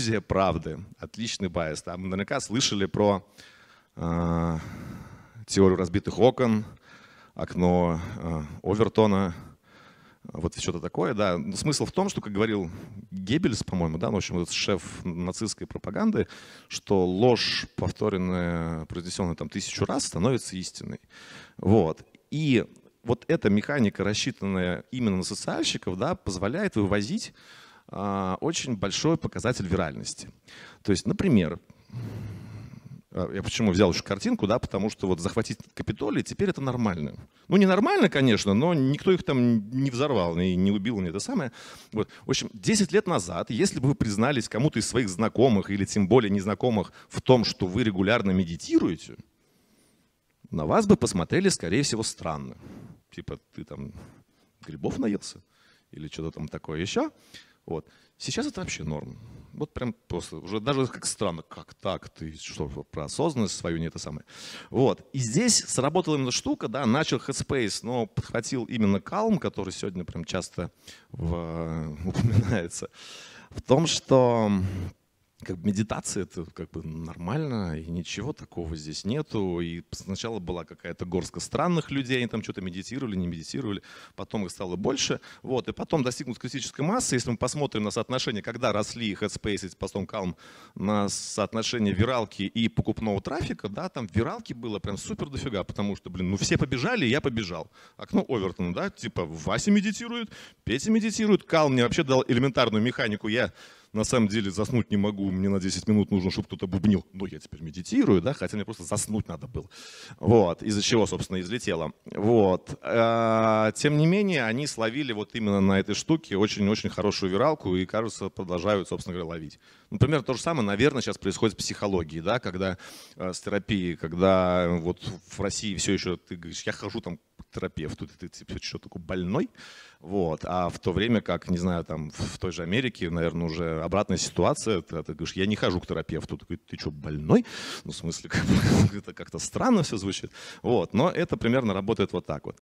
иллюзия правды. Отличный байс. Там наверняка слышали про э, теорию разбитых окон, окно э, Овертона, вот что-то такое, да. Но смысл в том, что, как говорил Геббельс, по-моему, да, ну, в общем, этот шеф нацистской пропаганды, что ложь, повторенная, произнесенная там тысячу раз, становится истиной. Вот. И вот эта механика, рассчитанная именно на социальщиков, да, позволяет вывозить а, очень большой показатель виральности. То есть, например, а, я почему взял еще картинку, да, потому что вот захватить Капитолий теперь это нормально. Ну, не нормально, конечно, но никто их там не взорвал, и не убил, не это самое. Вот. В общем, 10 лет назад, если бы вы признались кому-то из своих знакомых или тем более незнакомых в том, что вы регулярно медитируете, на вас бы посмотрели, скорее всего, странно. Типа, ты там грибов наелся или что-то там такое еще. Вот. Сейчас это вообще норм. Вот прям просто, уже даже как странно, как так, ты что, про осознанность свою не это самое. Вот, и здесь сработала именно штука, да, начал Headspace, но подхватил именно Calm, который сегодня прям часто в, упоминается, в том, что как бы медитация это как бы нормально, и ничего такого здесь нету. И сначала была какая-то горстка странных людей, они там что-то медитировали, не медитировали, потом их стало больше. Вот, и потом достигнут критической массы, если мы посмотрим на соотношение, когда росли Headspace и потом Calm, на соотношение виралки и покупного трафика, да, там виралки было прям супер дофига, потому что, блин, ну все побежали, я побежал. Окно Овертона, да, типа Вася медитирует, Петя медитирует, Calm мне вообще дал элементарную механику, я на самом деле заснуть не могу, мне на 10 минут нужно, чтобы кто-то бубнил. Но я теперь медитирую, да, хотя мне просто заснуть надо было. Вот, из-за чего, собственно, излетело. Вот. Э, тем не менее, они словили вот именно на этой штуке очень-очень хорошую виралку и, кажется, продолжают, собственно говоря, ловить. Например, то же самое, наверное, сейчас происходит в психологии, да, когда э, с терапией, когда э, вот в России все еще ты говоришь, я хожу там терапевту, ты типа что такой больной, вот, а в то время как, не знаю, там в той же Америке, наверное, уже обратная ситуация, ты, ты говоришь, я не хожу к терапевту, ты, ты что, больной? Ну, в смысле, как, это как-то странно все звучит, вот, но это примерно работает вот так вот.